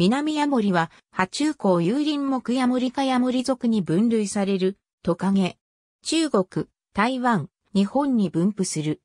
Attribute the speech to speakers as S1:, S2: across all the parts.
S1: 南ヤモリは、波中港有林木ヤモリ科ヤモリ属に分類される、トカゲ。中国、台湾、日本に分布する。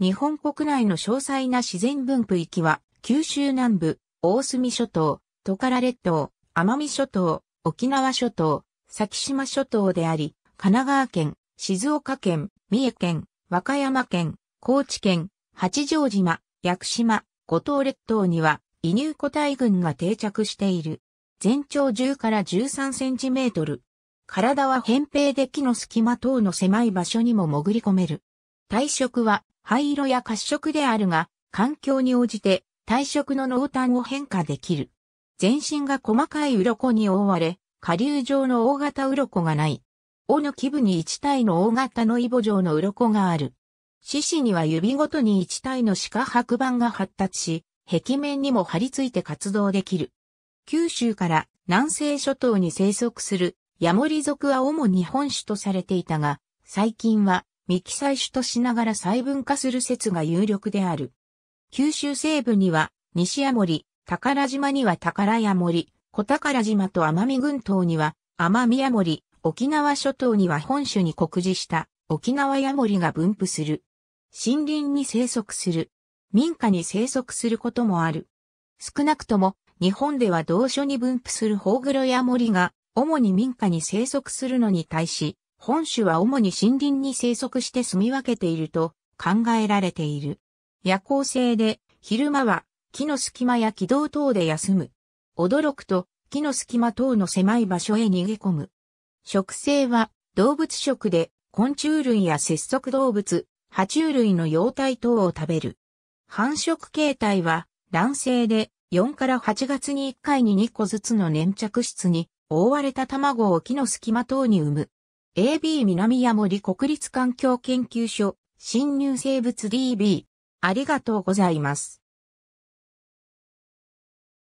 S1: 日本国内の詳細な自然分布域は、九州南部、大隅諸島、トカラ列島、奄美諸島、沖縄諸島、先島諸島であり、神奈川県、静岡県、三重県、和歌山県、高知県、八丈島、屋久島、五島列島には移入個体群が定着している。全長10から13センチメートル。体は扁平で木の隙間等の狭い場所にも潜り込める。体色は灰色や褐色であるが、環境に応じて体色の濃淡を変化できる。全身が細かい鱗に覆われ、下流状の大型鱗がない。尾の基部に1体の大型のイボ状の鱗がある。獅子には指ごとに1体の鹿白板が発達し、壁面にも張り付いて活動できる。九州から南西諸島に生息するヤモリ族は主に本種とされていたが、最近は未記載種としながら細分化する説が有力である。九州西部には西ヤモリ、宝島には宝ヤモリ、小宝島と奄美群島には奄美ヤモリ、沖縄諸島には本種に酷似した沖縄ヤモリが分布する。森林に生息する民家に生息することもある。少なくとも日本では同所に分布するホウグロや森が主に民家に生息するのに対し、本種は主に森林に生息して住み分けていると考えられている。夜行性で昼間は木の隙間や軌道等で休む。驚くと木の隙間等の狭い場所へ逃げ込む。食性は動物食で昆虫類や節足動物、爬虫類の幼体等を食べる。繁殖形態は卵性で4から8月に1回に2個ずつの粘着質に覆われた卵を木の隙間等に産む。AB 南山森国立環境研究所侵入生物 DB ありがとうございます。